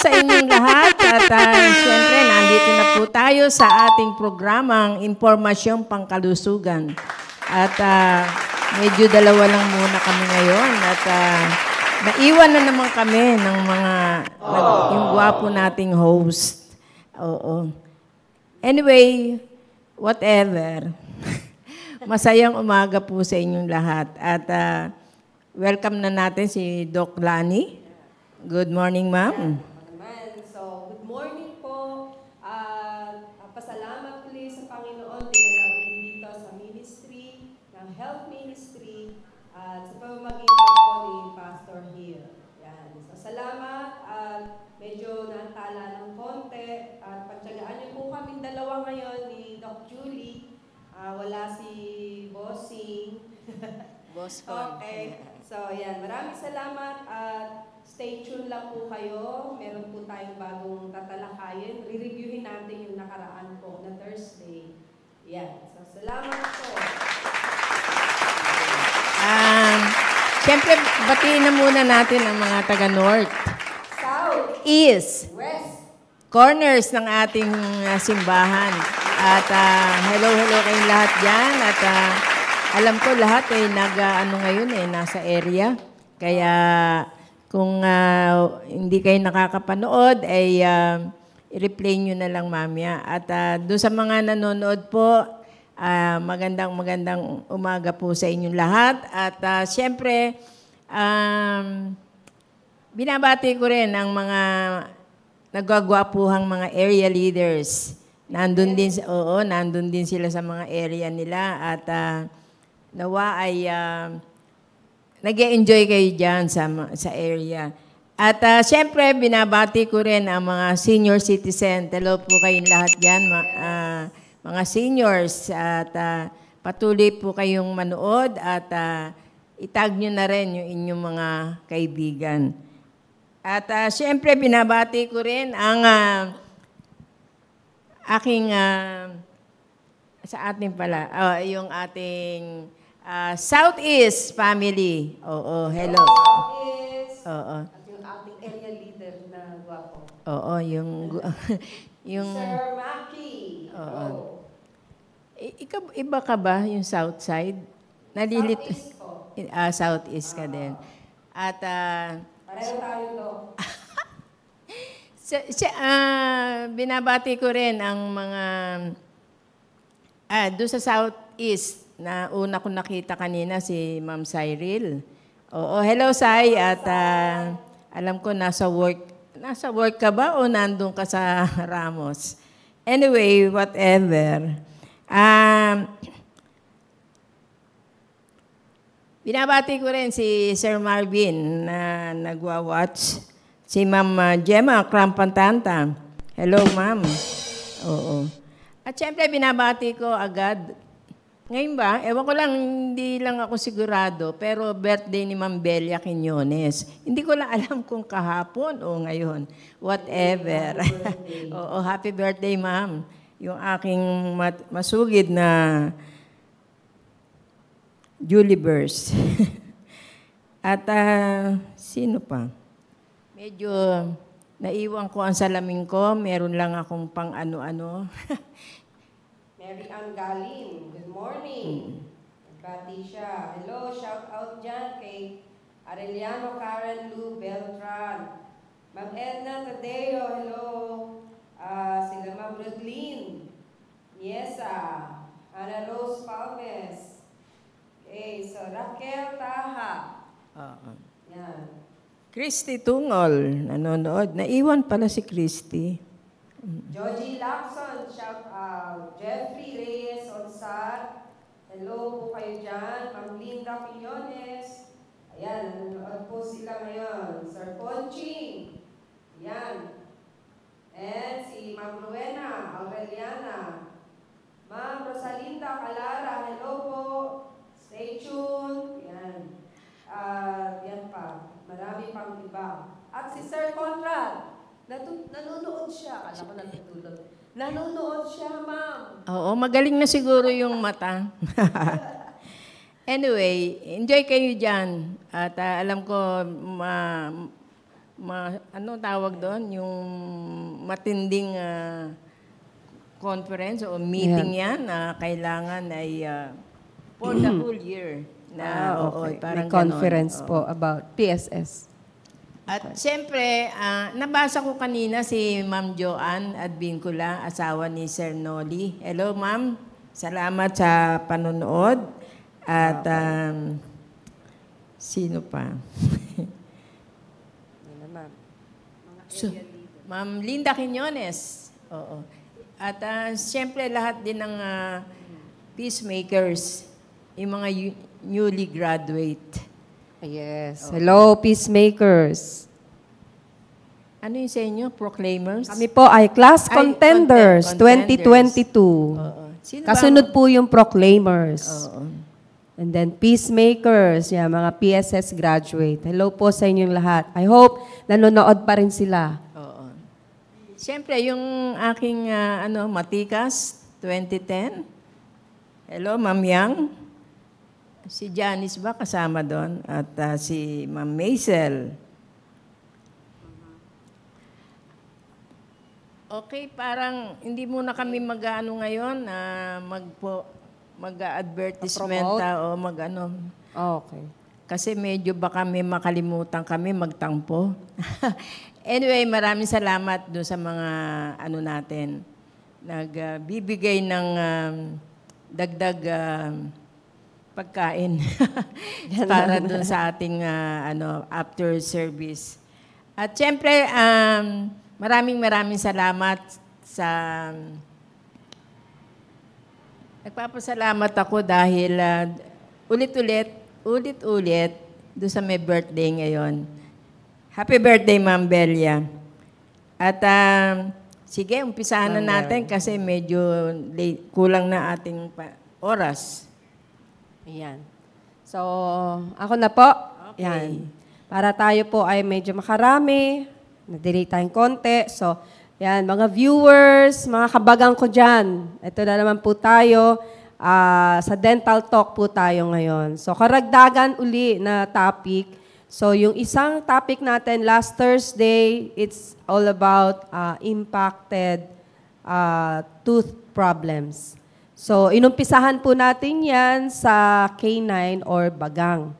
sa inyong lahat at uh, syempre nandito na po tayo sa ating programang Impormasyong Pangkalusugan. At uh, medyo dalawa lang muna kami ngayon at uh, naiwan na naman kami ng mga nag, yung gwapo nating host. Oo. Anyway, whatever. Masayang umaga po sa inyong lahat. At uh, welcome na natin si Doc Lani. Good morning, ma'am. konti at pagtsagaan niyo po kami dalawa ngayon ni Doc Julie. Uh, wala si Bossing. Boss ko. Okay. So, yan. Maraming salamat at stay tuned lang po kayo. Meron po tayong bagong tatalakayin. Re-reviewin natin yung nakaraan po na Thursday. Yan. So, salamat po. Um, Siyempre, batiin na muna natin ang mga taga-North. South. East. West corners ng ating ah, simbahan. At uh, hello, hello kayong lahat dyan. At uh, alam ko lahat ay eh, nag, uh, ano ngayon eh, nasa area. Kaya kung uh, hindi kayo nakakapanood, ay uh, i-replay nyo na lang mamaya. At uh, doon sa mga nanonood po, uh, magandang magandang umaga po sa inyong lahat. At uh, siyempre, um, binabati ko rin ang mga nagagwapuhang mga area leaders. Nandun din, oo, nandun din sila sa mga area nila at uh, nawa ay uh, ah, nag enjoy kayo dyan sa, sa area. At uh, ah, siyempre, binabati ko rin ang mga senior citizen. Hello po kayong lahat dyan, ma, uh, mga seniors. At uh, patuloy po kayong manood at uh, itag nyo na rin yung inyong mga kaibigan. At uh, ah, siyempre, binabati ko rin ang uh, aking, uh, sa atin pala, uh, yung ating uh, Southeast family. Oo, hello. Southeast. Oo. At yung ating area leader na guwapo. Oo, yung... yung Sir Maki. Oo. Oh. Ikaw, iba ka ba yung south side? Nalilit Southeast ko. Uh, southeast ka din. At uh, Pareho tayo to. siya, siya, uh, ah, binabati ko rin ang mga uh, doon sa Southeast na una kong nakita kanina si Ma'am Cyril. Oo, hello Sai at uh, alam ko nasa work nasa work ka ba o nandun ka sa Ramos? Anyway, whatever. Um, uh, Binabati ko rin si Sir Marvin na nagwa-watch. Si Ma'am uh, Gemma Crampantanta. Hello, Ma'am. Oo. At siyempre, binabati ko agad. Ngayon ba? Ewan ko lang, hindi lang ako sigurado, pero birthday ni Ma'am Belia Quinones. Hindi ko lang alam kung kahapon o ngayon. Whatever. Happy Oo, happy birthday, Ma'am. Yung aking masugid na Juliverse. At uh, sino pa? Medyo naiwan ko ang salamin ko. Meron lang akong pang ano-ano. Mary Ann Galim, good morning. Bati mm. siya. Hello, shout out dyan kay Arellano Karen Lou Beltran. Ma'am Edna Tadeo, hello. Uh, sila Ma'am Rodlin. Yesa. Ana Rose Palmes. Okay, so Raquel Taha. Oo. Ah, ah. Yan. Christy Tungol, nanonood. Naiwan pala si Christy. Georgie mm. Lacson, shout out. Jeffrey Reyes Onsar. Hello po kayo dyan. Ma'am Linda Piñones. Ayan, nanonood po sila ngayon. Sir Ponching. Ayan. And si Ma'am Luena Aureliana. Ma'am Rosalinda Calara, hello po. Stay tuned. Yan. Uh, yan pa. Marami pang iba. At si Sir Conrad, natut- nanonood siya. Kala ko natutulog. Nanonood siya, ma'am. Oo, magaling na siguro yung mata. anyway, enjoy kayo dyan. At uh, alam ko, ma, ma, ano tawag doon? Yung matinding uh, conference o meeting yeah. yan na uh, kailangan ay... Uh, For the mm-hmm. whole year. Na, ah, okay. oo, parang May conference ganun. po about PSS. At siyempre, ah, nabasa ko kanina si Ma'am Joanne Advincula, asawa ni Sir Noli. Hello, Ma'am. Salamat sa panonood. At um, sino pa? so, Ma'am Linda Quinones. Oo. At ah, siyempre, lahat din ng ah, peacemakers yung mga newly graduate. Yes. Okay. Oh. Hello, peacemakers. Ano yung sa inyo? Proclaimers? Kami po ay class contenders, ay, contenders. 2022. Oo. Sino Kasunod ba? po yung proclaimers. Oo. And then peacemakers, yeah, mga PSS graduate. Hello po sa inyong lahat. I hope nanonood pa rin sila. Oo. Siyempre, yung aking uh, ano, Matikas 2010. Hello, Ma'am Yang. Si Janice ba kasama doon? At uh, si Ma'am Maisel? Okay, parang hindi muna kami mag-ano ngayon na uh, magpo mag-advertisement ah, o mag-ano. Oh, okay. Kasi medyo baka may makalimutan kami magtangpo. anyway, maraming salamat do sa mga ano natin nagbibigay ah, uh, ng um, dagdag uh, pagkain para dun sa ating uh, ano after service. At siyempre, um, maraming maraming salamat sa... nagpapasalamat ako dahil uh, ah, ulit-ulit, ulit-ulit do sa may birthday ngayon. Happy birthday, Ma'am Belia. At um, sige, umpisahan na natin kasi medyo late, kulang na ating oras. Ayan. So, ako na po. Okay. Ayan. Para tayo po ay medyo makarami. Nadelay tayong konti. So, ayan, mga viewers, mga kabagang ko dyan. Ito na naman po tayo. Uh, sa dental talk po tayo ngayon. So, karagdagan uli na topic. So, yung isang topic natin last Thursday, it's all about uh, impacted uh, tooth problems. So, inumpisahan po natin yan sa canine or bagang.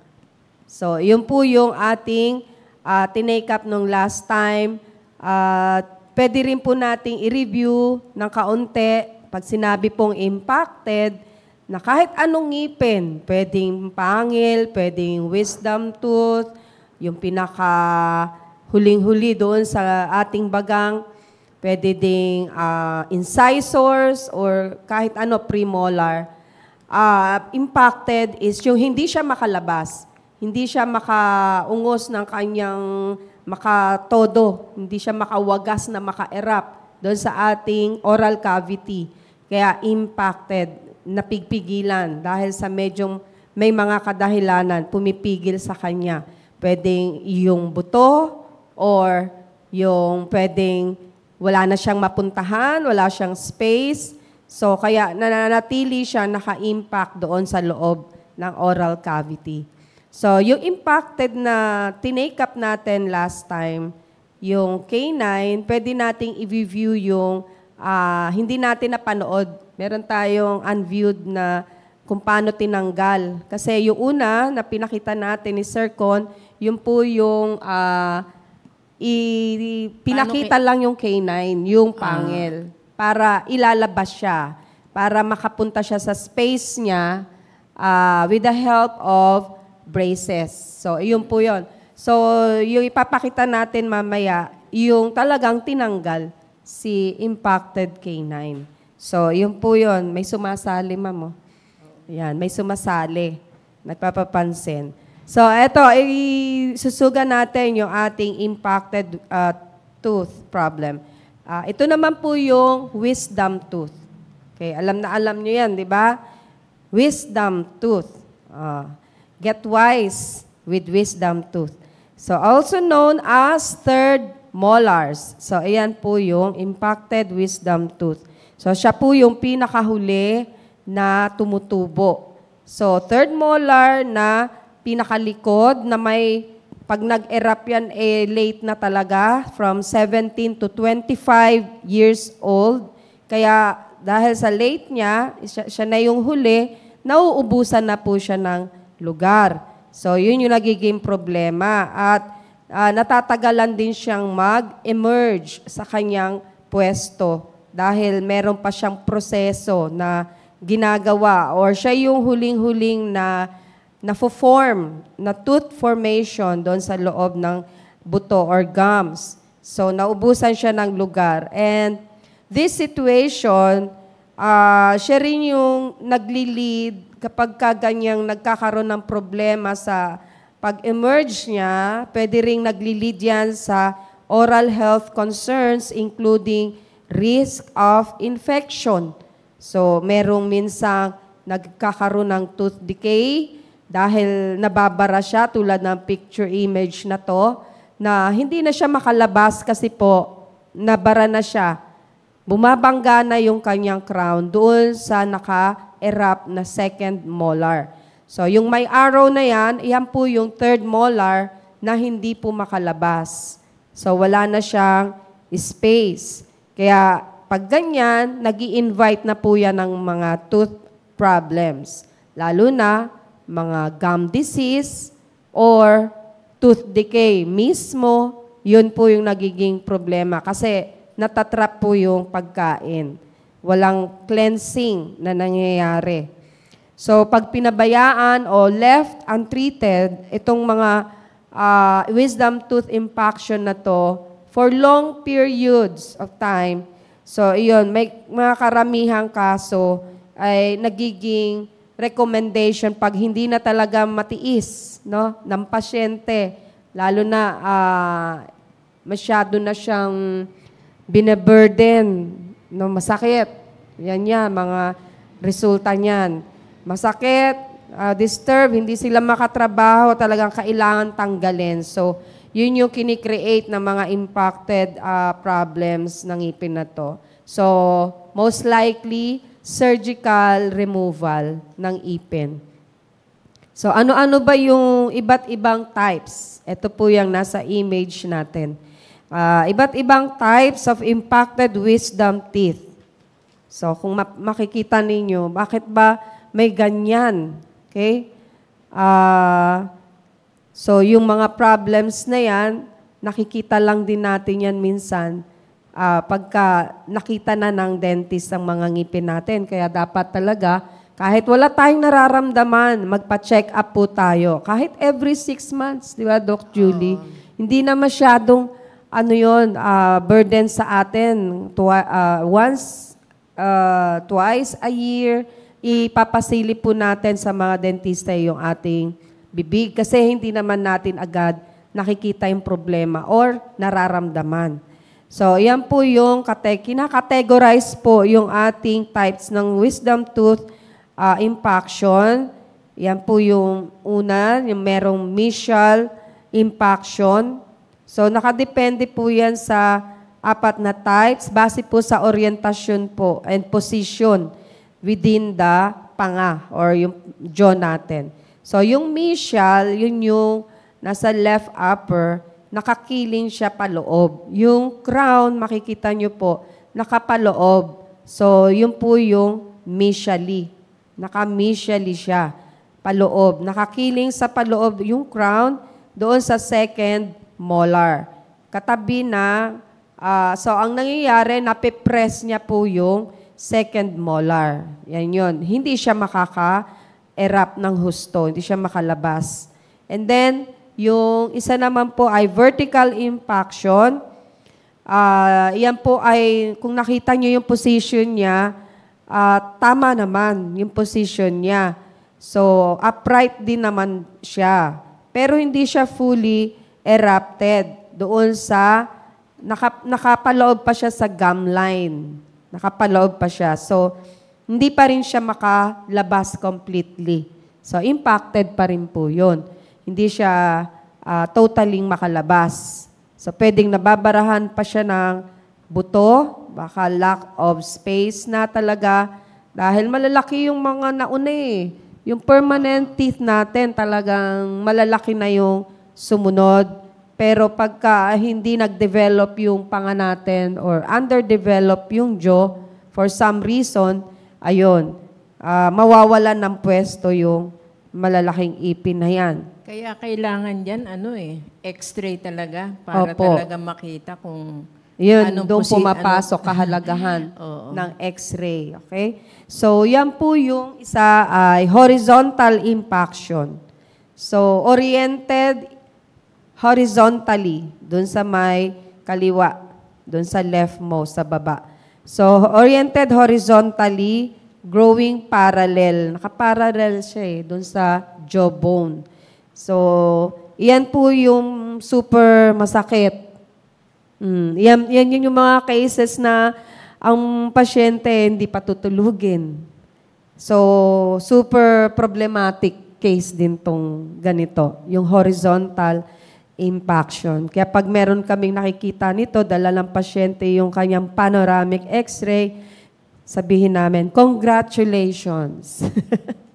So, yun po yung ating uh, ah, tinake up nung last time. At uh, pwede rin po nating i-review ng kaunti pag sinabi pong impacted na kahit anong ngipin, pwedeng pangil, pwedeng wisdom tooth, yung pinaka huling-huli doon sa ating bagang, pwede ding uh, incisors or kahit ano premolar. Uh, impacted is yung hindi siya makalabas, hindi siya makaungos ng kanyang makatodo, hindi siya makawagas na makaerap doon sa ating oral cavity. Kaya impacted, napigpigilan dahil sa medyo may mga kadahilanan, pumipigil sa kanya. Pwedeng yung buto or yung pwedeng wala na siyang mapuntahan, wala siyang space. So kaya nananatili siya naka-impact doon sa loob ng oral cavity. So yung impacted na tinake up natin last time, yung canine, pwede nating i-review yung uh, hindi natin napanood. Meron tayong unviewed na kung paano tinanggal. Kasi yung una na pinakita natin ni Sir Con, yung po yung uh, i- pinakita Paano, lang yung canine, yung ah. pangil, para ilalabas siya, para makapunta siya sa space niya ah, with the help of braces. So, yun po yun. So, yung ipapakita natin mamaya, yung talagang tinanggal si impacted canine. So, yun po yun. May sumasali, ma'am. Oh. Yan, may sumasali. Nagpapapansin. So, eto, isusuga natin yung ating impacted uh, tooth problem. Uh, ito naman po yung wisdom tooth. Okay, alam na alam nyo yan, di ba? Wisdom tooth. Uh, get wise with wisdom tooth. So, also known as third molars. So, ayan po yung impacted wisdom tooth. So, siya po yung pinakahuli na tumutubo. So, third molar na pinakalikod na may pag nag-erupt yan, eh, late na talaga, from 17 to 25 years old. Kaya dahil sa late niya, siya, siya na yung huli, nauubusan na po siya ng lugar. So, yun yung nagiging problema. At uh, natatagalan din siyang mag-emerge sa kanyang pwesto dahil meron pa siyang proseso na ginagawa or siya yung huling-huling na nafo-form na tooth formation doon sa loob ng buto or gums. So, naubusan siya ng lugar. And this situation, uh, siya rin yung nagli kapag kaganyang nagkakaroon ng problema sa pag-emerge niya, pwede rin nagli-lead yan sa oral health concerns including risk of infection. So, merong minsan nagkakaroon ng tooth decay, dahil nababara siya tulad ng picture image na to na hindi na siya makalabas kasi po nabara na siya. Bumabangga na yung kanyang crown doon sa naka-erupt na second molar. So yung may arrow na yan, iyan po yung third molar na hindi po makalabas. So wala na siyang space. Kaya pag ganyan, nag invite na po yan ng mga tooth problems. Lalo na mga gum disease, or tooth decay mismo, yun po yung nagiging problema. Kasi natatrap po yung pagkain. Walang cleansing na nangyayari. So, pag pinabayaan o left untreated, itong mga uh, wisdom tooth impaction na to, for long periods of time, so, iyon, may mga karamihang kaso ay nagiging recommendation pag hindi na talaga matiis no, ng pasyente, lalo na uh, masyado na siyang binaburden, no, masakit. Yan ya mga resulta niyan. Masakit, uh, disturb, hindi sila makatrabaho, talagang kailangan tanggalin. So, yun yung kinikreate ng mga impacted uh, problems ng ngipin na to. So, most likely, surgical removal ng ipin. So ano-ano ba yung iba't ibang types? Ito po yung nasa image natin. Uh, iba't ibang types of impacted wisdom teeth. So kung ma- makikita ninyo, bakit ba may ganyan? Okay? Uh, so yung mga problems na yan, nakikita lang din natin yan minsan uh, pagka nakita na ng dentist ang mga ngipin natin. Kaya dapat talaga, kahit wala tayong nararamdaman, magpa-check up po tayo. Kahit every six months, di ba, Doc Julie? Uh. Hindi na masyadong, ano yon uh, ah, burden sa atin. Twi- uh, once, uh, twice a year, ipapasilip po natin sa mga dentista yung ating bibig kasi hindi naman natin agad nakikita yung problema or nararamdaman. So, yan po yung kate- kinakategorize po yung ating types ng wisdom tooth uh, impaction. Yan po yung una, yung merong mesial impaction. So, nakadepende po yan sa apat na types base po sa orientation po and position within the panga or yung jaw natin. So, yung mesial, yun yung nasa left upper, nakakiling siya paloob. Yung crown, makikita nyo po, nakapaloob. So, yun po yung mishali. Nakamishali siya, paloob. Nakakiling sa paloob yung crown doon sa second molar. Katabi na, uh, so ang nangyayari, napipress niya po yung second molar. Yan yun. Hindi siya makaka-erap ng husto. Hindi siya makalabas. And then, yung isa naman po ay vertical impaction. Uh, ah, yan po ay, kung nakita nyo yung position niya, uh, tama naman yung position niya. So, upright din naman siya. Pero hindi siya fully erupted doon sa, naka, nakapaloob pa siya sa gum line. Nakapaloob pa siya. So, hindi pa rin siya makalabas completely. So, impacted pa rin po yun hindi siya uh, totaling makalabas. So pwedeng nababarahan pa siya ng buto, baka lack of space na talaga dahil malalaki yung mga nauna eh. Yung permanent teeth natin talagang malalaki na yung sumunod. Pero pagka hindi nag-develop yung panga natin or underdevelop yung jaw, for some reason, ayun, uh, mawawalan ng pwesto yung malalaking ipin na yan. Kaya kailangan yan, ano eh, x-ray talaga para Opo. talaga makita kung yun, Anong doon pumapasok ano? kahalagahan ng x-ray. Okay? So, yan po yung isa ay horizontal impaction. So, oriented horizontally, doon sa may kaliwa, doon sa leftmost, sa baba. So, oriented horizontally, growing parallel. Nakaparallel siya eh, doon sa jawbone. So, iyan po yung super masakit. Mm, yan, yan yun yung mga cases na ang pasyente hindi patutulugin. So, super problematic case din tong ganito, yung horizontal impaction. Kaya pag meron kaming nakikita nito, dala ng pasyente yung kanyang panoramic x-ray, sabihin namin, congratulations.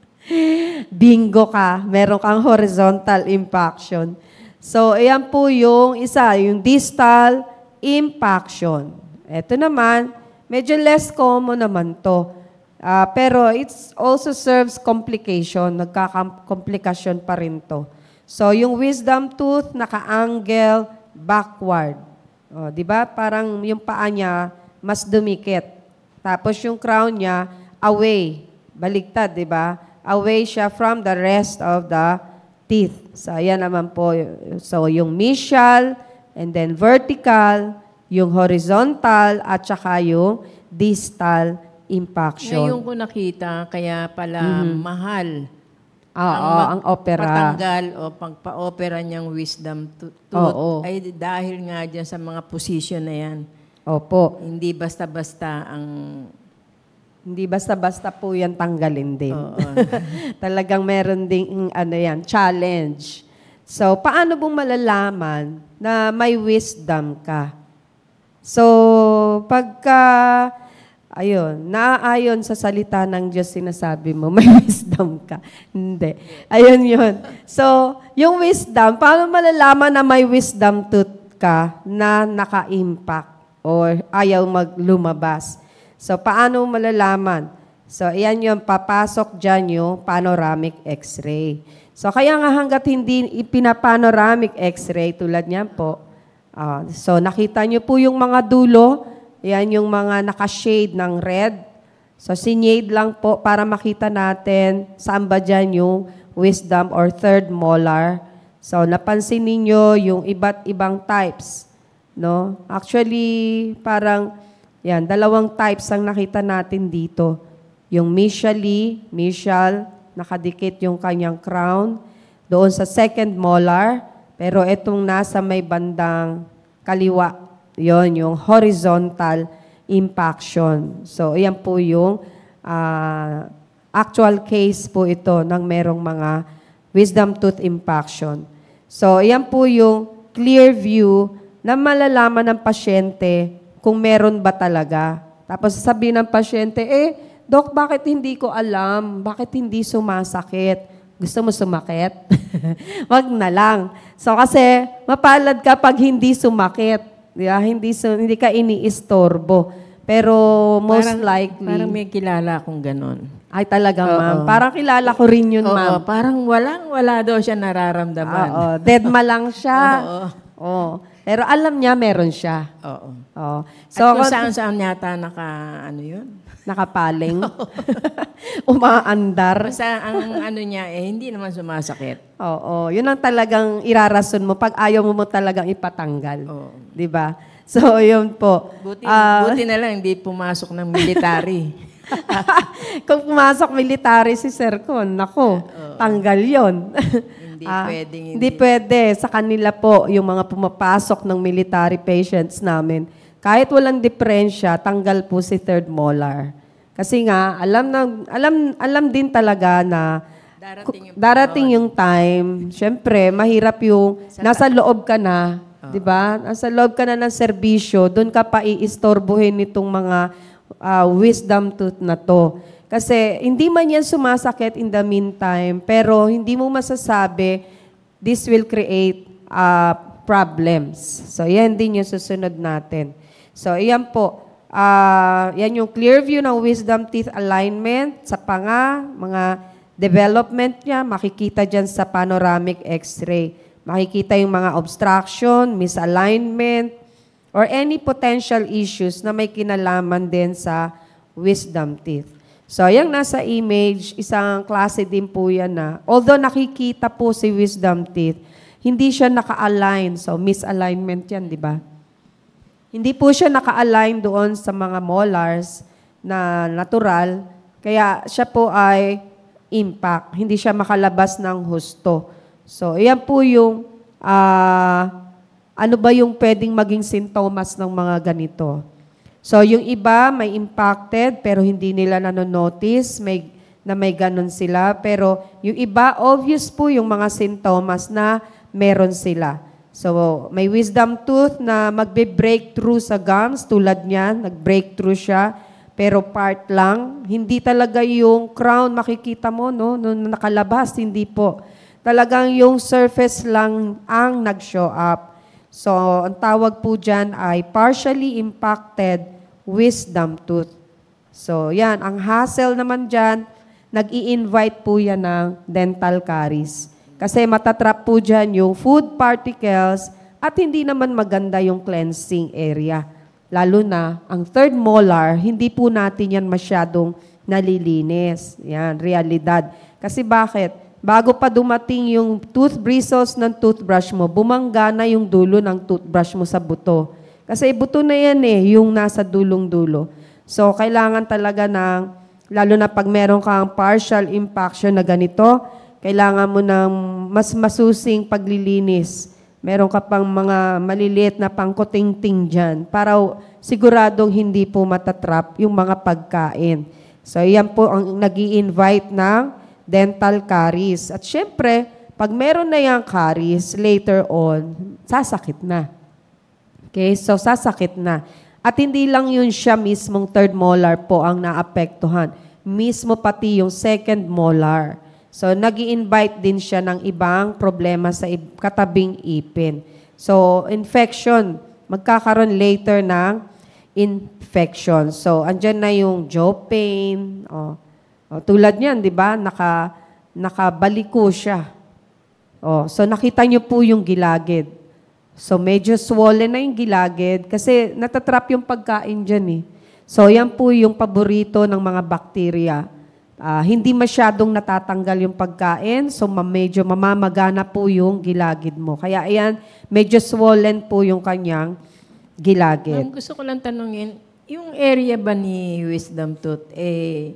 Bingo ka. Meron kang horizontal impaction. So, ayan po yung isa, yung distal impaction. Ito naman, medyo less common naman to. Uh, pero it also serves complication. nagkakomplikasyon pa rin to. So, yung wisdom tooth, naka-angle backward. O, di ba? Parang yung paa niya, mas dumikit. Tapos yung crown niya, away. Baligtad, di ba? away siya from the rest of the teeth. So, ayan naman po. So, yung mesial, and then vertical, yung horizontal, at saka yung distal impaction. Ngayon ko nakita, kaya pala mm-hmm. mahal. Ah, ang, ang opera. Patanggal o pagpa-opera niyang wisdom tooth oh, ay dahil nga dyan sa mga position na yan. Opo. Hindi basta-basta ang hindi basta-basta po yan tanggalin din. Oo. Talagang meron ding mm, ano yan, challenge. So, paano bong malalaman na may wisdom ka? So, pagka, ayun, naaayon sa salita ng Diyos, sinasabi mo, may wisdom ka. Hindi. Ayun yun. So, yung wisdom, paano malalaman na may wisdom tooth ka na naka-impact or ayaw maglumabas? So, paano malalaman? So, ayan yung papasok dyan yung panoramic x-ray. So, kaya nga hanggat hindi ipinapanoramic x-ray tulad niyan po, uh, so nakita niyo po yung mga dulo, ayan yung mga nakashade ng red. So, sinyade lang po para makita natin saan ba dyan yung wisdom or third molar. So, napansin niyo yung iba't ibang types. No? Actually, parang yan, dalawang types ang nakita natin dito. Yung Mishali, Mishal, nakadikit yung kanyang crown doon sa second molar, pero itong nasa may bandang kaliwa, yon yung horizontal impaction. So, yan po yung uh, actual case po ito ng merong mga wisdom tooth impaction. So, yan po yung clear view na malalaman ng pasyente kung meron ba talaga. Tapos sabihin ng pasyente, eh, Dok, bakit hindi ko alam? Bakit hindi sumasakit? Gusto mo sumakit? Wag na lang. So kasi, mapalad ka pag hindi sumakit. Di ba? Hindi, su- hindi ka iniistorbo. Pero most parang, likely... Parang may kilala akong ganon. Ay talaga, Oo. ma'am. Parang kilala ko rin yun, Oo, ma'am. Parang walang-wala daw siya nararamdaman. Ah, oo, dead ma lang siya. Oo. Oo. Pero alam niya, meron siya. Oo. Oo. So, At kung saan-saan yata naka, ano yun? Nakapaling. Umaandar. Sa ang ano niya, eh, hindi naman sumasakit. Oo. Yun ang talagang irarason mo pag ayaw mo mo talagang ipatanggal. Oo. Di ba? So, yun po. Buti, Ah, buti na lang, hindi pumasok ng military. Kung pumasok military si Sir Con, nako, tanggal yon. Hindi ah, pwedeng hindi. Hindi pwede. Sa kanila po, yung mga pumapasok ng military patients namin, kahit walang diferensya, tanggal po si third molar. Kasi nga, alam, na, alam, alam din talaga na darating yung, darating yung time, syempre, mahirap yung nasa loob ka na, uh-huh. 'di ba? Nasa loob ka na ng serbisyo, doon ka pa iistorbohin nitong mga uh, wisdom tooth na to. Kasi hindi man yan sumasakit in the meantime, pero hindi mo masasabi, this will create uh, problems. So, yan din yung susunod natin. So, yan po. Uh, yan yung clear view ng wisdom teeth alignment sa panga, mga development niya, makikita dyan sa panoramic x-ray. Makikita yung mga obstruction, misalignment, or any potential issues na may kinalaman din sa wisdom teeth. So, yung nasa image, isang klase din po yan na. Ah. Although nakikita po si wisdom teeth, hindi siya naka-align. So, misalignment yan, di ba? Hindi po siya naka-align doon sa mga molars na natural. Kaya siya po ay impact. Hindi siya makalabas ng husto. So, yan po yung, uh, ano ba yung pwedeng maging sintomas ng mga ganito? So yung iba may impacted pero hindi nila nanonotice may, na may ganun sila. Pero yung iba, obvious po yung mga sintomas na meron sila. So may wisdom tooth na magbe-breakthrough sa gums tulad niya, nag-breakthrough siya pero part lang. Hindi talaga yung crown makikita mo no nung nakalabas, hindi po. Talagang yung surface lang ang nag-show up. So, ang tawag po dyan ay partially impacted wisdom tooth. So, yan. Ang hassle naman dyan, nag invite po yan ng dental caries. Kasi matatrap po dyan yung food particles at hindi naman maganda yung cleansing area. Lalo na, ang third molar, hindi po natin yan masyadong nalilinis. Yan, realidad. Kasi bakit? Bago pa dumating yung tooth bristles ng toothbrush mo, bumangga na yung dulo ng toothbrush mo sa buto. Kasi buto na yan eh, yung nasa dulong-dulo. So, kailangan talaga ng, lalo na pag meron kang partial impaction na ganito, kailangan mo ng mas masusing paglilinis. Meron ka pang mga maliliit na pangkuting-ting dyan para siguradong hindi po matatrap yung mga pagkain. So, yan po ang nag invite ng dental caries. At syempre, pag meron na yung caries, later on, sasakit na. Okay? So, sasakit na. At hindi lang yun siya mismong third molar po ang naapektuhan. Mismo pati yung second molar. So, nag invite din siya ng ibang problema sa katabing ipin. So, infection. Magkakaroon later ng infection. So, andyan na yung jaw pain. Oh. Oh, tulad niyan, di ba? Naka, nakabaliko siya. Oh, so, nakita niyo po yung gilagid. So medyo swollen na yung gilagid kasi natatrap yung pagkain dyan eh. So yan po yung paborito ng mga bakterya. Uh, hindi masyadong natatanggal yung pagkain, so ma medyo mamamagana po yung gilagid mo. Kaya ayan, medyo swollen po yung kanyang gilagid. Ang gusto ko lang tanungin, yung area ba ni Wisdom Tooth, eh,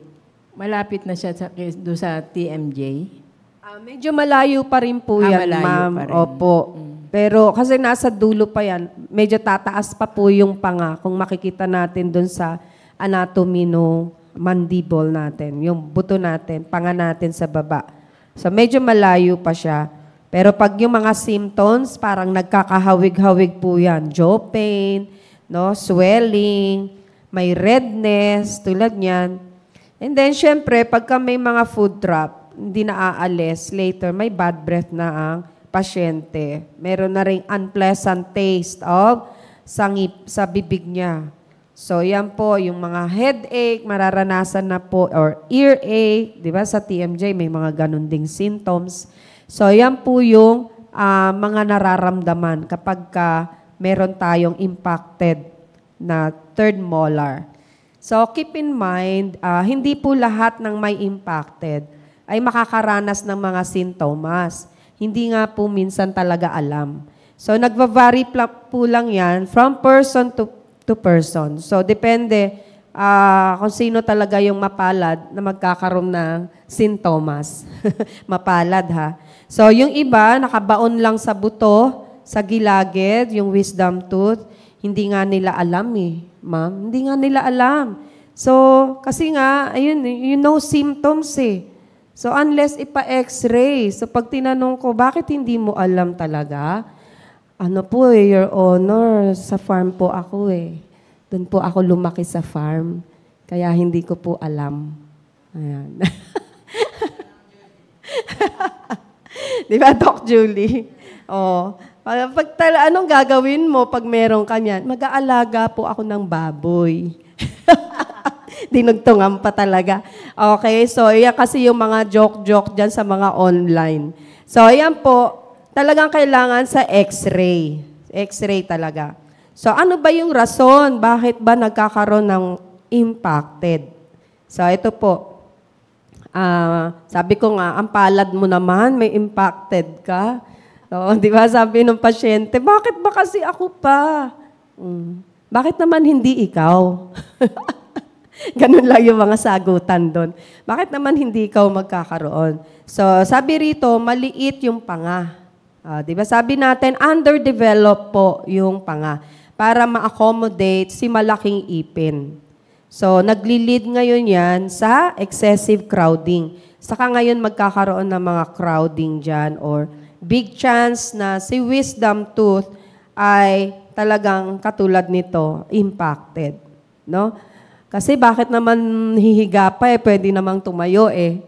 malapit na siya sa, do sa TMJ? Uh, ah, medyo malayo pa rin po ah, yan, ma'am. Opo. Mm. Pero kasi nasa dulo pa yan, medyo tataas pa po yung panga kung makikita natin doon sa anatomy no mandible natin, yung buto natin, panga natin sa baba. So medyo malayo pa siya. Pero pag yung mga symptoms, parang nagkakahawig-hawig po yan. Jaw pain, no? swelling, may redness, tulad niyan. And then, syempre, pagka may mga food trap, hindi naaalis, later may bad breath na ang pasyente. Meron na rin unpleasant taste of sangip sa bibig niya. So, yan po, yung mga headache, mararanasan na po, or earache, di ba sa TMJ, may mga ganun ding symptoms. So, yan po yung uh, mga nararamdaman kapag ka meron tayong impacted na third molar. So, keep in mind, uh, hindi po lahat ng may impacted ay makakaranas ng mga sintomas hindi nga po minsan talaga alam. So, nagvavary po lang yan from person to, to person. So, depende uh, kung sino talaga yung mapalad na magkakaroon ng sintomas. mapalad ha. So, yung iba, nakabaon lang sa buto, sa gilagid, yung wisdom tooth, hindi nga nila alam eh, ma'am. Hindi nga nila alam. So, kasi nga, ayun, you know symptoms eh. So unless ipa-x-ray, so pag tinanong ko, bakit hindi mo alam talaga? Ano po eh, Your Honor, sa farm po ako eh. Doon po ako lumaki sa farm. Kaya hindi ko po alam. Ayan. Di ba, Doc Julie? Oo. Pag, pag, anong gagawin mo pag meron kanyan? Mag-aalaga po ako ng baboy. Dinugtungan pa talaga. Okay, so yan kasi yung mga joke-joke dyan sa mga online. So yan po, talagang kailangan sa x-ray. X-ray talaga. So ano ba yung rason? Bakit ba nagkakaroon ng impacted? So ito po, uh, sabi ko nga, ang palad mo naman, may impacted ka. So, di ba sabi ng pasyente, bakit ba kasi ako pa? Mm. Bakit naman hindi ikaw? Ganun lang yung mga sagutan doon. Bakit naman hindi ikaw magkakaroon? So, sabi rito, maliit yung panga. Uh, 'di ba? Sabi natin underdeveloped po yung panga para ma-accommodate si malaking ipin. So, nagli-lead ngayon 'yan sa excessive crowding. Saka ngayon magkakaroon ng mga crowding diyan or big chance na si wisdom tooth ay talagang katulad nito, impacted. No? Kasi bakit naman hihiga pa eh, pwede namang tumayo eh.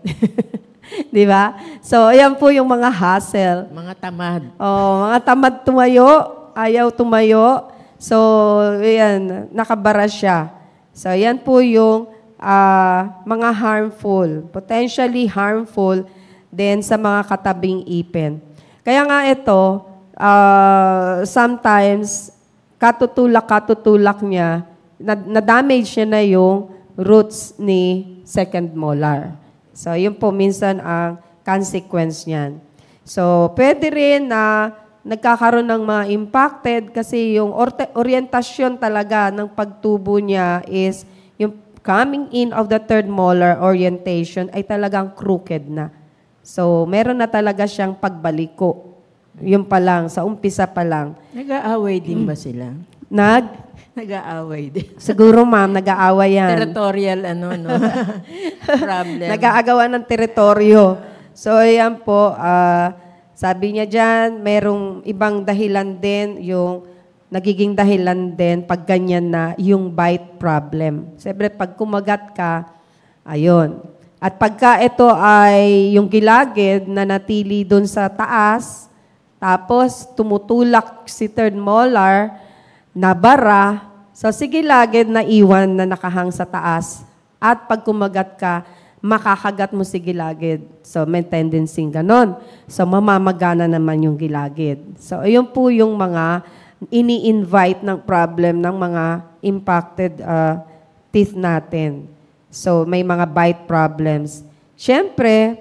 'Di ba? So, ayan po yung mga hassle. Mga tamad. Oh, mga tamad tumayo, ayaw tumayo. So, ayan, nakabara siya. So, ayan po yung uh, mga harmful, potentially harmful din sa mga katabing ipin. Kaya nga ito, uh, sometimes katutulak-katutulak niya, na-damage na niya na yung roots ni second molar. So, yun po minsan ang consequence niyan. So, pwede rin na nagkakaroon ng mga impacted kasi yung orientasyon talaga ng pagtubo niya is yung coming in of the third molar orientation ay talagang crooked na. So, meron na talaga siyang pagbaliko. Yung pa lang, sa umpisa pa lang. Nag-aaway din ba sila? Nag? Nag-aaway din. Siguro, ma'am, nag-aaway yan. Territorial, ano, no? Problem. Nag-aagawan ng teritoryo. So, ayan po, uh, sabi niya dyan, merong ibang dahilan din, yung nagiging dahilan din pag ganyan na yung bite problem. Siyempre, pag kumagat ka, ayun. At pagka ito ay yung gilagid na natili doon sa taas, tapos, tumutulak si third molar, nabara, so sige lagid na iwan na nakahang sa taas. At pag kumagat ka, makakagat mo si gilagid. So, may tendency ganon. So, mamamagana naman yung gilagid. So, ayun po yung mga ini-invite ng problem ng mga impacted uh, teeth natin. So, may mga bite problems. Siyempre,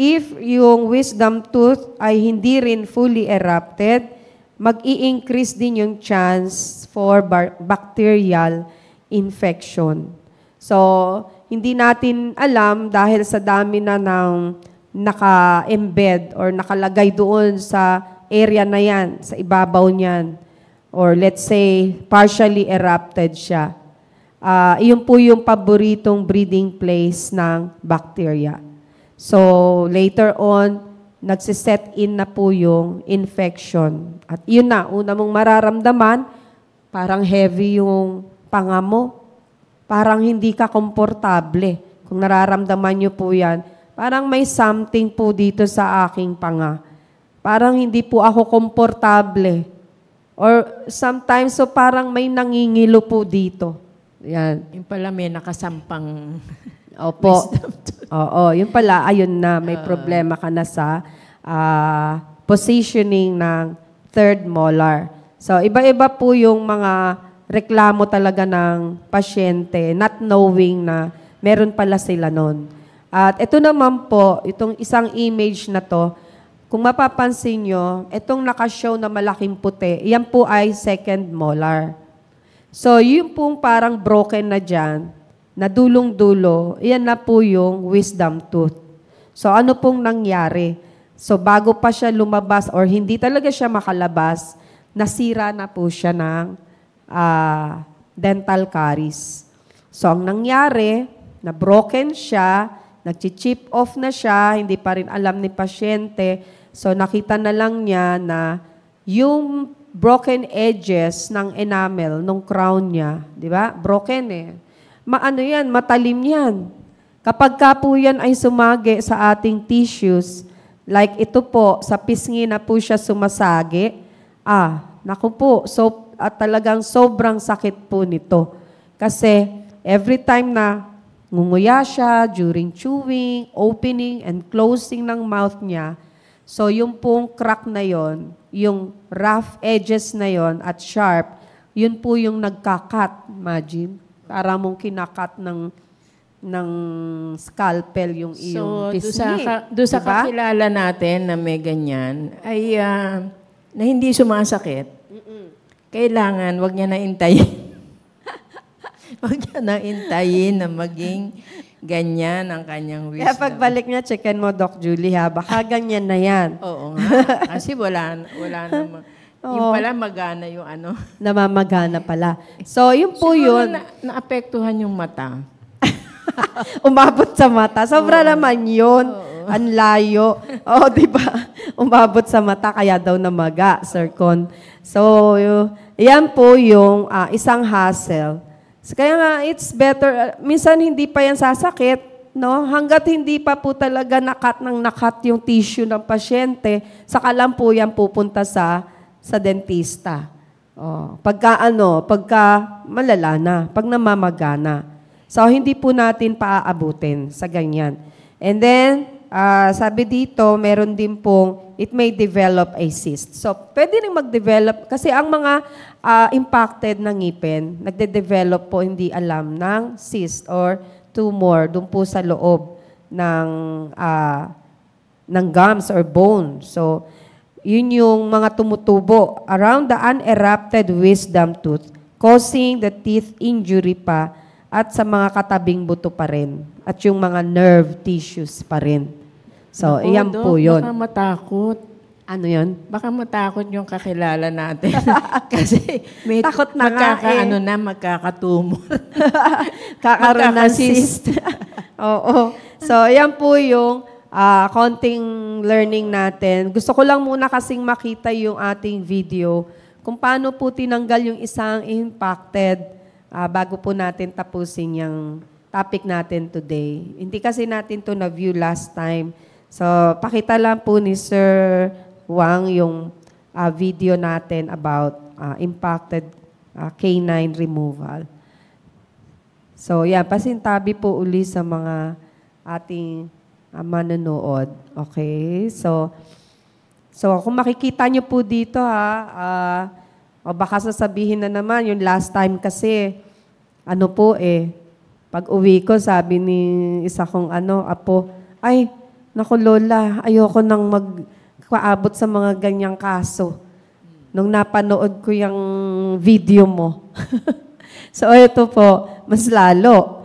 If yung wisdom tooth ay hindi rin fully erupted, mag-i-increase din yung chance for bacterial infection. So, hindi natin alam dahil sa dami na ng naka-embed or nakalagay doon sa area na yan, sa ibabaw niyan. Or let's say, partially erupted siya. Uh, ah, iyon po yung paboritong breeding place ng bacteria. So, later on, nagsiset in na po yung infection. At yun na, una mong mararamdaman, parang heavy yung panga mo. Parang hindi ka komportable. Kung nararamdaman nyo po yan, parang may something po dito sa aking panga. Parang hindi po ako komportable. Or sometimes, so parang may nangingilo po dito. Yan. Yung pala may nakasampang Opo. Oo, yun pala, ayun na, may ah. problema ka na sa ah, positioning ng third molar. So, iba-iba po yung mga reklamo talaga ng pasyente, not knowing na meron pala sila nun. At ito naman po, itong isang image na to, kung mapapansin nyo, itong nakashow na malaking puti, yan po ay second molar. So, yun pong parang broken na dyan, na dulong-dulo, iyan na po yung wisdom tooth. So ano pong nangyari? So bago pa siya lumabas or hindi talaga siya makalabas, nasira na po siya ng uh, dental caries. So ang nangyari, na broken siya, nag-chip off na siya, hindi pa rin alam ni pasyente. So nakita na lang niya na yung broken edges ng enamel, nung crown niya, di ba? Broken eh maano yan, matalim yan. Kapag ka po yan ay sumagi sa ating tissues, like ito po, sa pisngi na po siya sumasagi, ah, naku po, so, at talagang sobrang sakit po nito. Kasi every time na ngunguya siya during chewing, opening, and closing ng mouth niya, so yung pong crack na yon, yung rough edges na yon at sharp, yun po yung nagkakat, imagine. Para mong kinakat ng ng scalpel yung iyong so, pisngi. So, sa, do sa diba? kakilala natin na may ganyan, ay uh, na hindi sumasakit, Mm-mm. kailangan wag niya na intayin. wag niya na intayin na maging ganyan ang kanyang wisdom. Kaya pagbalik niya, chicken mo, Doc Julie, ha? Baka ganyan na yan. Oo nga. Ah, kasi wala, wala naman. Oo. Yung pala magana yung ano. Namamagana pala. So, yun po Siguro yun. Na, naapektuhan yung mata. Umabot sa mata. Sobra naman yun. Ang layo. oh, di ba? Umabot sa mata, kaya daw namaga, Sir Con. So, yun, yan po yung ah, isang hassle. So, kaya nga, it's better. Ah, minsan, hindi pa yan sasakit no? Hanggat hindi pa po talaga nakat ng nakat yung tissue ng pasyente, saka lang po yan pupunta sa sa dentista. Oh, pagka ano, pagka malala na, pag namamagana. So, hindi po natin paaabutin sa ganyan. And then, uh, sabi dito, meron din pong it may develop a cyst. So, pwede rin mag-develop kasi ang mga uh, impacted na ngipin, nagde-develop po hindi alam ng cyst or tumor dun po sa loob ng, uh, ng gums or bone. So, yun yung mga tumutubo around the unerupted wisdom tooth, causing the teeth injury pa at sa mga katabing buto pa rin. At yung mga nerve tissues pa rin. So, Naku, iyan do, po yun. Baka matakot. Ano yun? Baka matakot yung kakilala natin. Kasi may takot na magkaka, eh. ano na, magkakatumor. Kakaroon ng cyst. Oo. So, iyan po yung uh, konting learning natin. Gusto ko lang muna kasing makita yung ating video kung paano po tinanggal yung isang impacted uh, bago po natin tapusin yung topic natin today. Hindi kasi natin to na-view last time. So, pakita lang po ni Sir Wang yung uh, video natin about uh, impacted uh, canine removal. So, yan, pasintabi po uli sa mga ating uh, manonood. Okay? So, so kung makikita nyo po dito ha, uh, o baka sasabihin na naman, yung last time kasi, ano po eh, pag uwi ko, sabi ni isa kong ano, apo, ay, naku lola, ayoko nang magkaabot sa mga ganyang kaso. Nung napanood ko yung video mo. so, ito po, mas lalo.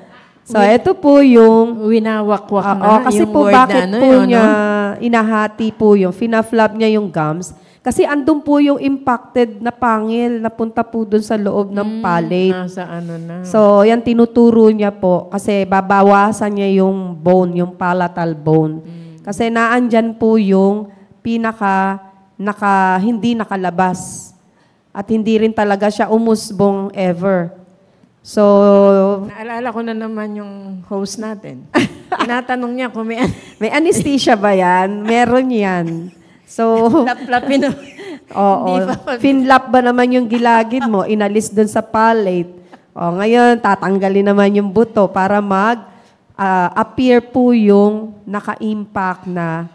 So, Win- ito po yung... Winawakwak uh, na. Oh, kasi yung po, bakit na ano, po yun, niya no? inahati po yung, fina niya yung gums. Kasi andun po yung impacted na pangil na punta po dun sa loob ng mm, palate. Nasa ano na. So, yan tinuturo niya po kasi babawasan niya yung bone, yung palatal bone. Mm. Kasi naandyan po yung pinaka naka, hindi nakalabas. At hindi rin talaga siya umusbong ever. So, naalala ko na naman yung host natin. Tinatanong niya kung may, may anesthesia ba yan? Meron yan. So, laplapin. Oo. Finlap ba naman yung gilagid mo? Inalis dun sa palate. O, ngayon, tatanggalin naman yung buto para mag uh, appear po yung naka-impact na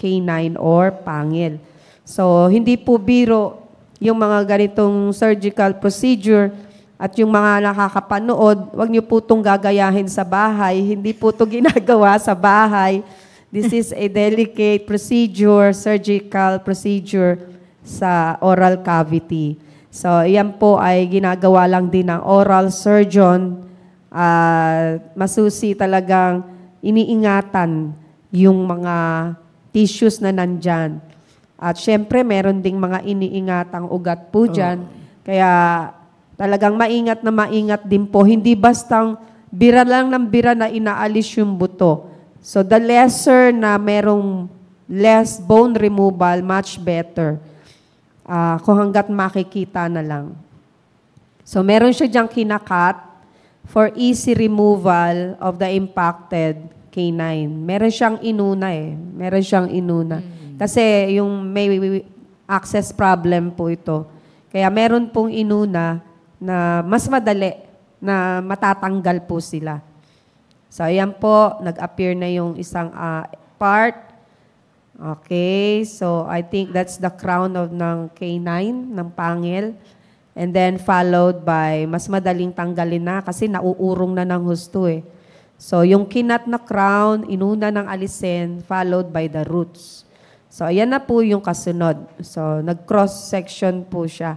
canine or pangil. So, hindi po biro yung mga ganitong surgical procedure at yung mga nakakapanood, wag niyo po itong gagayahin sa bahay. Hindi po ito ginagawa sa bahay. This is a delicate procedure, surgical procedure sa oral cavity. So, yan po ay ginagawa lang din ng oral surgeon. Uh, masusi talagang iniingatan yung mga tissues na nandyan. At syempre, meron ding mga iniingatang ugat po dyan. Oh. Kaya Talagang maingat na maingat din po. Hindi bastang bira lang ng bira na inaalis yung buto. So the lesser na merong less bone removal, much better. Uh, kung hanggat makikita na lang. So meron siya diyang kinakat for easy removal of the impacted canine. Meron siyang inuna eh. Meron siyang inuna. Mm. Kasi yung may access problem po ito. Kaya meron pong inuna na mas madali na matatanggal po sila. So ayan po, nag-appear na yung isang uh, part. Okay, so I think that's the crown of ng K9, ng pangil. And then followed by, mas madaling tanggalin na kasi nauurong na ng husto eh. So yung kinat na crown, inuna ng alisen, followed by the roots. So ayan na po yung kasunod. So nag-cross section po siya.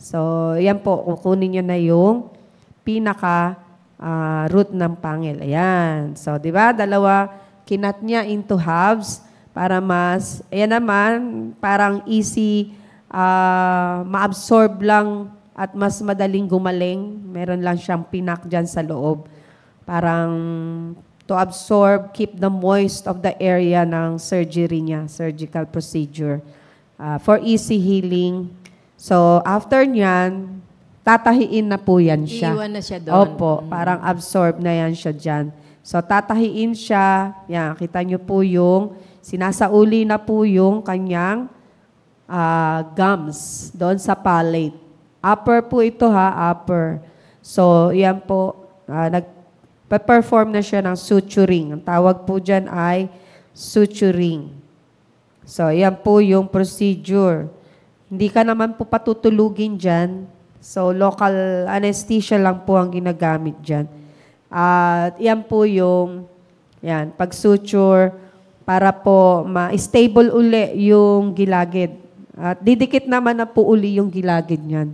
So, yan po, kukunin nyo na yung pinaka uh, root ng pangil. Ayan. So, di ba? Dalawa, kinat niya into halves para mas, ayan naman, parang easy, uh, ma-absorb lang at mas madaling gumaling. Meron lang siyang pinak dyan sa loob. Parang to absorb, keep the moist of the area ng surgery niya, surgical procedure. Uh, for easy healing, So, after niyan, tatahiin na po yan siya. Iiwan na siya doon. Opo, mm. parang absorb na yan siya dyan. So, tatahiin siya. Yan, kita niyo po yung sinasauli na po yung kanyang uh, gums doon sa palate. Upper po ito ha, upper. So, yan po, uh, ah, nag-perform na siya ng suturing. Ang tawag po dyan ay suturing. So, yan po yung procedure. Hindi ka naman po patutulugin dyan. So, local anesthesia lang po ang ginagamit dyan. At uh, yan po yung yan, pag-suture para po ma-stable uli yung gilagid. At didikit naman na po uli yung gilagid niyan.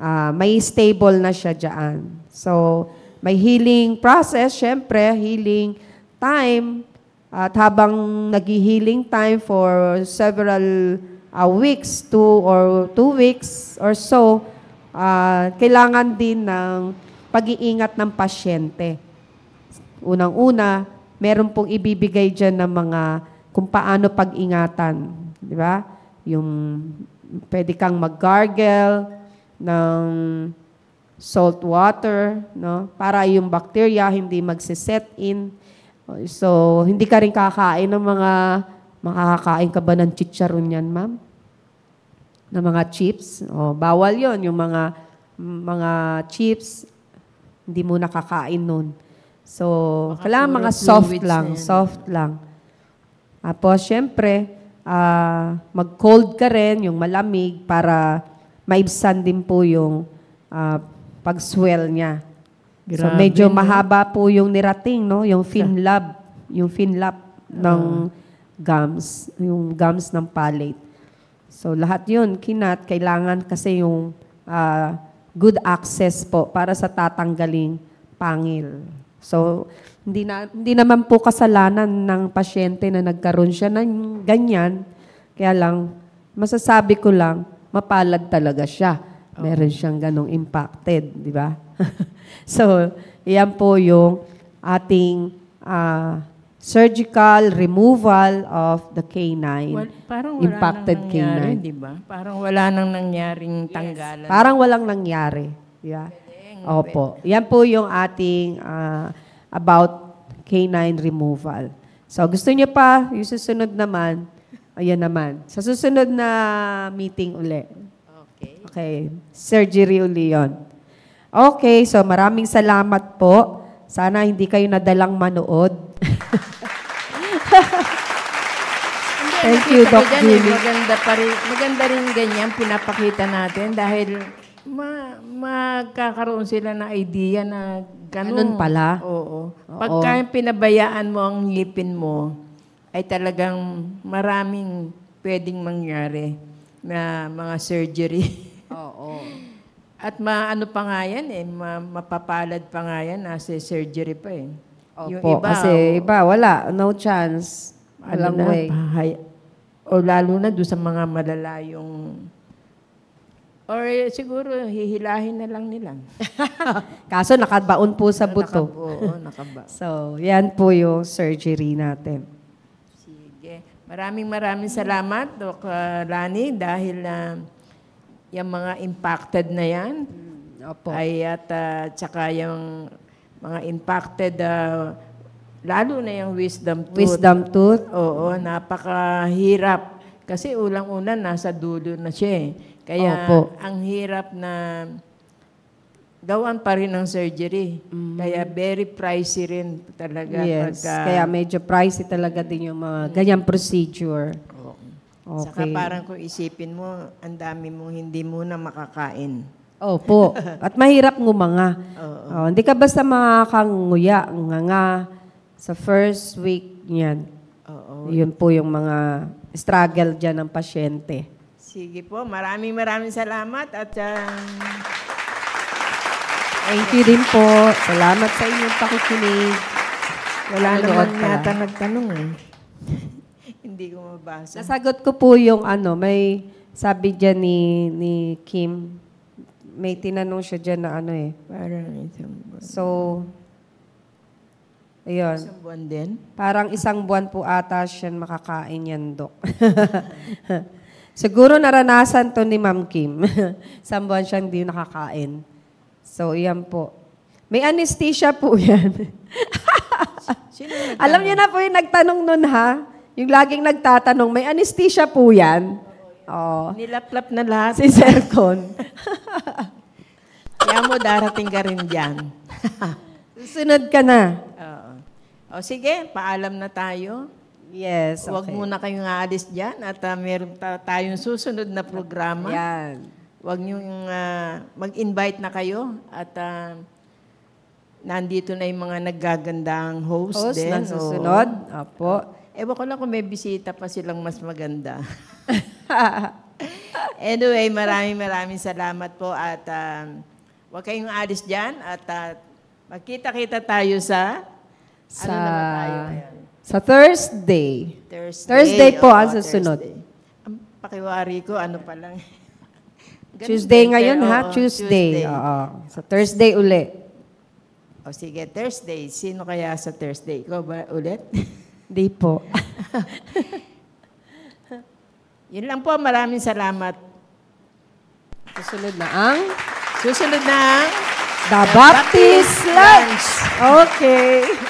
Uh, ah, may stable na siya dyan. So, may healing process, syempre, healing time. At habang nag-healing time for several uh, weeks, two or two weeks or so, uh, kailangan din ng pag-iingat ng pasyente. Unang-una, meron pong ibibigay dyan ng mga kung paano pag-ingatan. Di ba? Yung pwede kang mag-gargle ng salt water, no? Para yung bacteria hindi magse-set in. So, hindi ka rin kakain ng mga makakain ka ba ng chicharon yan, ma'am? Na mga chips? O, oh, bawal yon yung mga, mga chips. Hindi mo nakakain nun. So, Maka kailangan mga soft lang, soft lang. Tapos, syempre, uh, mag-cold ka rin, yung malamig, para maibsan din po yung uh, pag-swell niya. Grabe. So, medyo mahaba po yung nirating, no? Yung fin lab, yung fin lab uh. ng ah gums, yung gums ng palate. So lahat yun, kinat, kailangan kasi yung uh, good access po para sa tatanggaling pangil. So hindi, na, hindi naman po kasalanan ng pasyente na nagkaroon siya ng ganyan. Kaya lang, masasabi ko lang, mapalad talaga siya. Meron siyang ganong impacted, di ba? so, yan po yung ating uh, surgical removal of the canine, Wal, impacted nang nangyari, canine. Di ba? Parang wala nang nangyaring tanggalan. Parang walang nangyari. Yeah. Galing, Opo. Pwede. Yan po yung ating uh, about canine removal. So gusto niyo pa, yung susunod naman, ayan naman. Sa susunod na meeting uli. Okay. Okay. Surgery uli yun. Okay, so maraming salamat po. Sana hindi kayo nadalang manood Thank you, Doc eh. Julie. Maganda, pa rin, maganda rin ganyan pinapakita natin dahil ma magkakaroon sila ng idea na ganun. Ganun pala. Oo. oo. Pagka pinabayaan mo ang ngipin mo, ay talagang maraming pwedeng mangyari na mga surgery. oo. At maano pa nga yan eh, mapapalad pa nga yan, nasa surgery pa eh. Opo, yung iba, kasi o, iba, wala. No chance. Ano walang ano na, way. Pahay, o lalo na doon sa mga malalayong Or eh, siguro hihilahin na lang nila. Kaso nakabaon po sa buto. Nakabuo, nakabaon. so, yan po yung surgery natin. Sige. Maraming maraming salamat, Doc ah, Lani, dahil uh, yung mga impacted na yan, hmm, opo. ay at uh, tsaka yung mga impacted uh, lalo na yung wisdom tooth. Wisdom tooth? Oo, napakahirap. Kasi ulang-una nasa dulo na siya eh. Kaya Opo. ang hirap na gawan pa rin ng surgery. Mm-hmm. Kaya very pricey rin talaga. Yes, pagka, kaya medyo pricey talaga din yung mga mm. ganyang procedure. Okay. okay. Saka parang kung isipin mo, ang dami mong hindi muna makakain. Opo. At mahirap ngumanga. Oo. Oh, hindi ka basta makakanguya, nganga. Sa first week niyan, Oo. yun po yung mga struggle dyan ng pasyente. Sige po. Maraming maraming salamat at... Uh... Thank you din po. Salamat sa inyong pakikinig. Wala naman yata nagtanong eh. Hindi ko mabasa. Nasagot ko po yung ano, may sabi dyan ni, ni Kim may tinanong siya dyan na ano eh. Parang isang buwan. So, ayun. Isang buwan din? Parang isang buwan po ata siya makakain yan, Dok. Siguro naranasan to ni Ma'am Kim. isang buwan siyang hindi nakakain. So, iyan po. May anesthesia po yan. Alam niyo na po yung nagtanong nun ha? Yung laging nagtatanong, may anesthesia po yan. Oo. Nilaplap na lahat si cellphone. Kaya mo darating ka rin dyan. Susunod ka na. Oo. O sige, paalam na tayo. Yes, okay. Huwag muna kayong aalis dyan at uh, meron ta- tayong susunod na programa. Yan. Huwag niyong uh, mag-invite na kayo at uh, nandito na yung mga naggagandang host, host din. Host na susunod. Opo. Ewan ko lang kung may bisita pa silang mas maganda. anyway, maraming maraming salamat po at um, huwag kayong alis dyan at uh, magkita-kita tayo sa sa, ano naman tayo sa Thursday. Thursday, Thursday po ang susunod. Ang pakiwari ko, ano pa lang. Tuesday ngayon, ha? Tuesday. Tuesday. Oo. Sa Thursday uli. O sige, Thursday. Sino kaya sa Thursday? Ikaw ba ulit? Hindi po. Yun lang po. Maraming salamat. Susunod na ang... Susunod na ang... The Baptist Lunch! Okay.